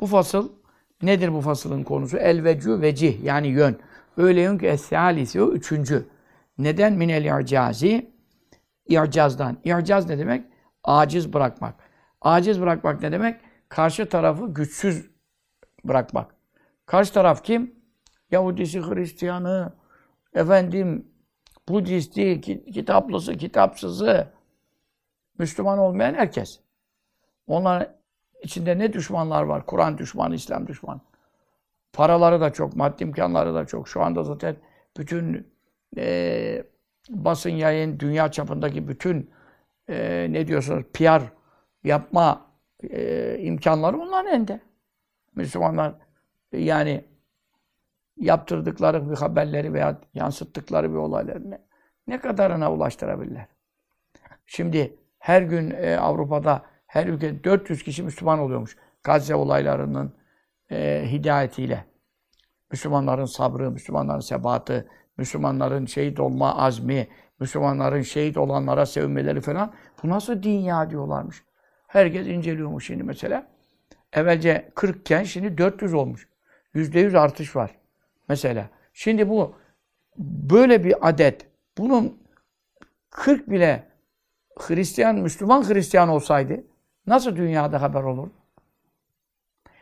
Bu fasıl nedir bu fasılın konusu? El vecu vecih yani yön. Öyle yön ki es-salisi o üçüncü. Neden? Minel i'cazi. İ'cazdan. İ'caz ne demek? Aciz bırakmak. Aciz bırakmak ne demek? Karşı tarafı güçsüz bırakmak. Karşı taraf kim? Yahudisi, Hristiyanı, efendim, Budist'i, kitaplısı, kitapsızı, Müslüman olmayan herkes. Onlar İçinde ne düşmanlar var? Kur'an düşmanı, İslam düşmanı. Paraları da çok, maddi imkanları da çok. Şu anda zaten bütün e, basın yayın, dünya çapındaki bütün e, ne diyorsunuz PR yapma e, imkanları onların elinde. Müslümanlar e, yani yaptırdıkları bir haberleri veya yansıttıkları bir olayları ne, ne kadarına ulaştırabilirler? Şimdi her gün e, Avrupa'da her ülke 400 kişi Müslüman oluyormuş. Gazze olaylarının e, hidayetiyle. Müslümanların sabrı, Müslümanların sebatı, Müslümanların şehit olma azmi, Müslümanların şehit olanlara sevmeleri falan. Bu nasıl din ya diyorlarmış. Herkes inceliyormuş şimdi mesela. Evvelce 40 iken şimdi 400 olmuş. %100 artış var mesela. Şimdi bu böyle bir adet. Bunun 40 bile Hristiyan, Müslüman Hristiyan olsaydı Nasıl dünyada haber olur?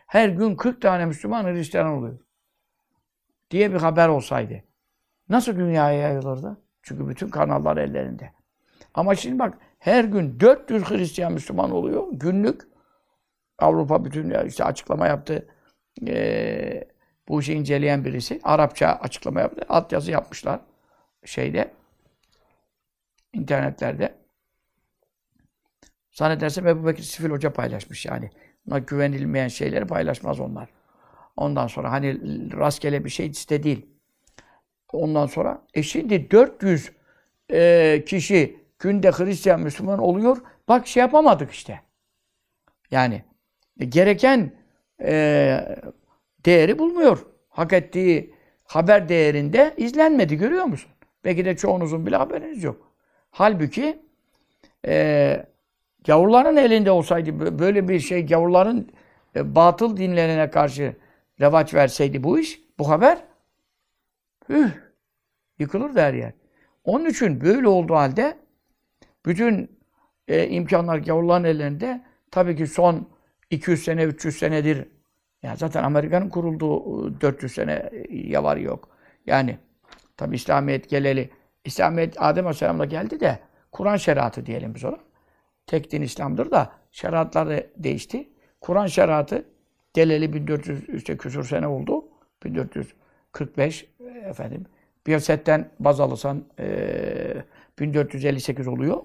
Her gün 40 tane Müslüman Hristiyan oluyor. Diye bir haber olsaydı. Nasıl dünyaya yayılırdı? Çünkü bütün kanallar ellerinde. Ama şimdi bak her gün 400 Hristiyan Müslüman oluyor. Günlük Avrupa bütün işte açıklama yaptı. Ee, bu işi inceleyen birisi. Arapça açıklama yaptı. Altyazı yapmışlar şeyde. internetlerde. Zannedersem Ebu Bekir Sifil Hoca paylaşmış yani. Buna güvenilmeyen şeyleri paylaşmaz onlar. Ondan sonra hani rastgele bir şey de değil. Ondan sonra e şimdi 400 e, kişi günde Hristiyan Müslüman oluyor. Bak şey yapamadık işte. Yani e, gereken e, değeri bulmuyor. Hak ettiği haber değerinde izlenmedi görüyor musun? Belki de çoğunuzun bile haberiniz yok. Halbuki e, Gavurların elinde olsaydı böyle bir şey gavurların e, batıl dinlerine karşı revaç verseydi bu iş, bu haber hüh, yıkılırdı her yer. Onun için böyle olduğu halde bütün e, imkanlar gavurların ellerinde tabii ki son 200 sene, 300 senedir ya zaten Amerika'nın kurulduğu 400 e, sene yavar yok. Yani tabii İslamiyet geleli. İslamiyet Adem Aleyhisselam'la geldi de Kur'an şeriatı diyelim biz ona tek din İslam'dır da şeriatlar da değişti. Kur'an şeriatı geleli 1400 işte küsur sene oldu. 1445 efendim. Biyoset'ten baz alırsan e, 1458 oluyor.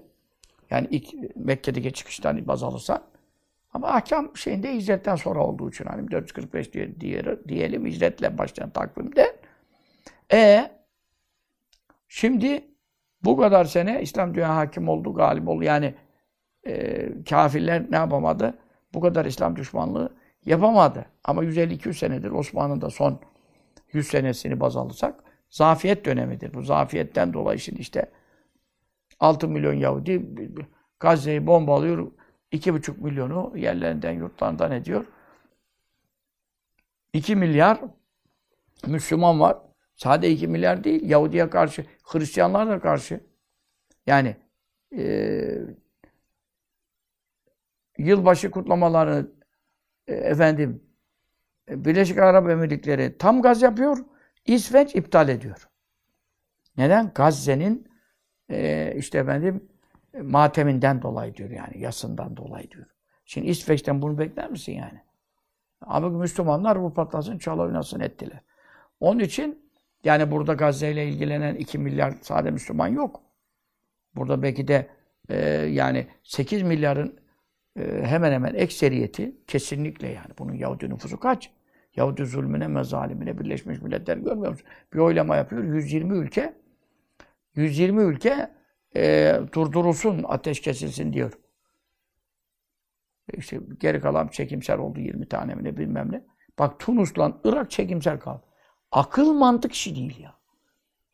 Yani ilk Mekke'deki çıkıştan baz alırsan. Ama ahkam şeyinde hicretten sonra olduğu için hani 445 diye, diyelim, diyelim hicretle başlayan takvimde. E şimdi bu kadar sene İslam dünya hakim oldu, galip oldu. Yani e, kafirler ne yapamadı? Bu kadar İslam düşmanlığı yapamadı. Ama 150-200 senedir Osmanlı'nın da son 100 senesini baz alırsak zafiyet dönemidir. Bu zafiyetten dolayı şimdi işte 6 milyon Yahudi Gazze'yi bombalıyor. 2,5 milyonu yerlerinden, yurtlarından ediyor. 2 milyar Müslüman var. Sadece 2 milyar değil. Yahudi'ye karşı, Hristiyanlar da karşı. Yani e, yılbaşı kutlamalarını e, efendim e, Birleşik Arap Emirlikleri tam gaz yapıyor, İsveç iptal ediyor. Neden? Gazze'nin e, işte efendim mateminden dolayı diyor yani, yasından dolayı diyor. Şimdi İsveç'ten bunu bekler misin yani? Ama Müslümanlar bu patlasın, çal oynasın ettiler. Onun için yani burada Gazze ile ilgilenen 2 milyar sade Müslüman yok. Burada belki de e, yani 8 milyarın ee, hemen hemen ekseriyeti kesinlikle yani bunun Yahudi nüfusu kaç? Yahudi zulmüne, mezalimine Birleşmiş Milletler görmüyor musun? Bir oylama yapıyor. 120 ülke 120 ülke e, durdurulsun, ateş kesilsin diyor. İşte geri kalan çekimsel oldu 20 tane mi ne bilmem ne. Bak Tunus'la Irak çekimsel kaldı. Akıl mantık işi değil ya.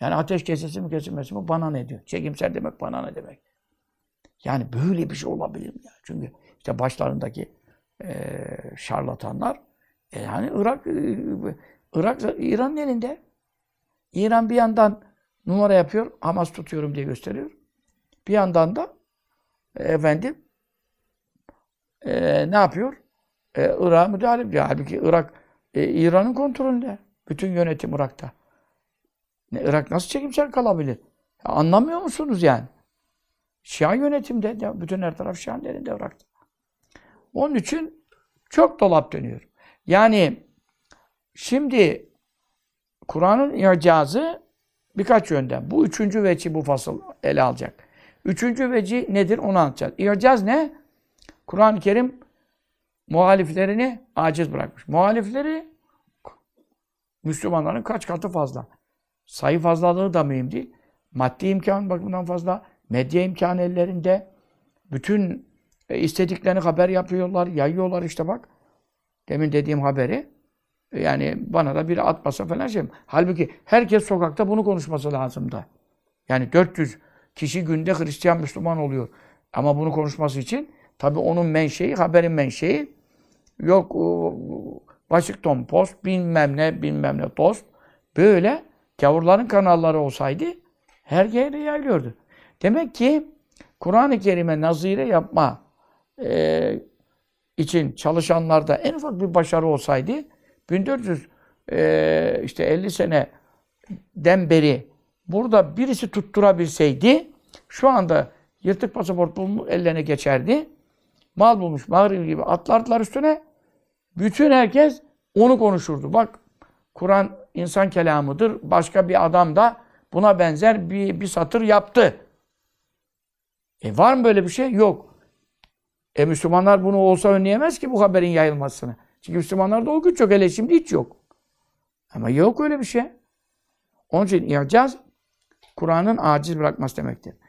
Yani ateş kesilsin mi kesilmesin mi bana ne diyor. Çekimsel demek bana ne demek. Yani böyle bir şey olabilir mi ya? Çünkü işte başlarındaki e, şarlatanlar e yani Irak e, Irak İran'ın elinde. İran bir yandan numara yapıyor, Hamas tutuyorum diye gösteriyor. Bir yandan da e, efendim e, ne yapıyor? E, Irak'a müdahale ediyor. Halbuki Irak e, İran'ın kontrolünde. Bütün yönetim Irak'ta. Ne, Irak nasıl çekimsel kalabilir? Ya, anlamıyor musunuz yani? Şia yönetimde, bütün her taraf Şia'nın elinde bıraktı. Onun için çok dolap dönüyor. Yani şimdi Kur'an'ın icazı birkaç yönden. Bu üçüncü veci bu fasıl ele alacak. Üçüncü veci nedir onu anlatacağız. İcaz ne? Kur'an-ı Kerim muhaliflerini aciz bırakmış. Muhalifleri Müslümanların kaç katı fazla. Sayı fazlalığı da mühim değil. Maddi imkan bakımından fazla, Medya imkanı ellerinde. Bütün e, istediklerini haber yapıyorlar, yayıyorlar işte bak. Demin dediğim haberi. E, yani bana da biri atmasa falan şey. Halbuki herkes sokakta bunu konuşması lazım da. Yani 400 kişi günde Hristiyan Müslüman oluyor. Ama bunu konuşması için tabii onun menşei, haberin menşei yok Washington Post, bilmem ne, bilmem ne Post. Böyle gavurların kanalları olsaydı her yere yayılıyordu. Demek ki Kur'an-ı Kerim'e nazire yapma e, için çalışanlarda en ufak bir başarı olsaydı 1400 e, işte 50 seneden beri burada birisi tutturabilseydi şu anda yırtık pasaport bulmuş, ellerine geçerdi. Mal bulmuş, mağrib gibi atlardılar üstüne. Bütün herkes onu konuşurdu. Bak Kur'an insan kelamıdır. Başka bir adam da buna benzer bir, bir satır yaptı. E var mı böyle bir şey? Yok. E Müslümanlar bunu olsa önleyemez ki bu haberin yayılmasını. Çünkü Müslümanlarda o güç yok. Hele şimdi hiç yok. Ama yok öyle bir şey. Onun için i'caz Kur'an'ın aciz bırakması demektir.